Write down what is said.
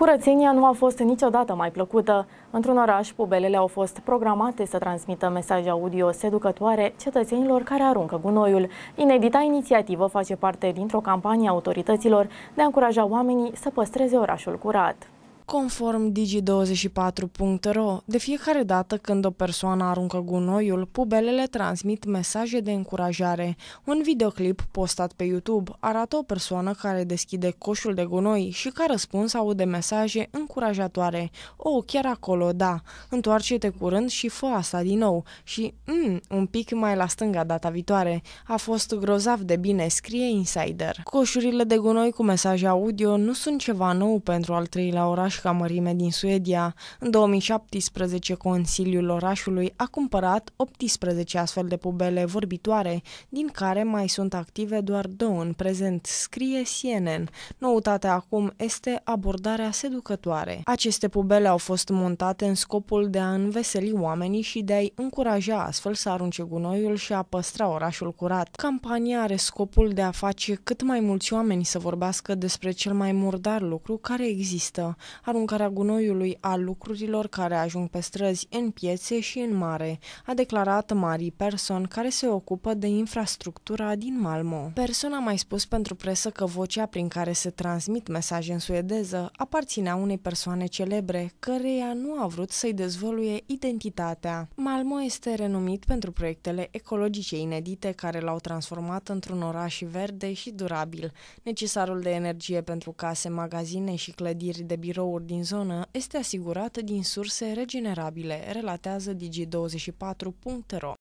Curățenia nu a fost niciodată mai plăcută. Într-un oraș, pubelele au fost programate să transmită mesaje audio seducătoare cetățenilor care aruncă gunoiul. Inedita inițiativă face parte dintr-o campanie a autorităților de a încuraja oamenii să păstreze orașul curat. Conform Digi24.ro, de fiecare dată când o persoană aruncă gunoiul, pubelele transmit mesaje de încurajare. Un videoclip postat pe YouTube arată o persoană care deschide coșul de gunoi și ca răspuns aude mesaje încurajatoare. O, oh, chiar acolo, da, întoarce-te curând și fă asta din nou și, mm, un pic mai la stânga data viitoare. A fost grozav de bine, scrie Insider. Coșurile de gunoi cu mesaje audio nu sunt ceva nou pentru al treilea oraș ca mărime din Suedia. În 2017, Consiliul Orașului a cumpărat 18 astfel de pubele vorbitoare, din care mai sunt active doar două în prezent, scrie CNN. Noutatea acum este abordarea seducătoare. Aceste pubele au fost montate în scopul de a înveseli oamenii și de a-i încuraja astfel să arunce gunoiul și a păstra orașul curat. Campania are scopul de a face cât mai mulți oameni să vorbească despre cel mai murdar lucru care există, aruncarea gunoiului a lucrurilor care ajung pe străzi, în piețe și în mare, a declarat Mari Person, care se ocupă de infrastructura din Malmo. Person a mai spus pentru presă că vocea prin care se transmit mesaje în suedeză aparținea unei persoane celebre, căreia nu a vrut să-i dezvăluie identitatea. Malmo este renumit pentru proiectele ecologice inedite care l-au transformat într-un oraș verde și durabil. Necesarul de energie pentru case, magazine și clădiri de birou aur din zonă este asigurată din surse regenerabile, relatează digi24.ro.